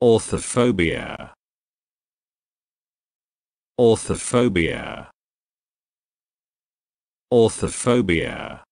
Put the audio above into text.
Orthophobia. Orthophobia. Orthophobia.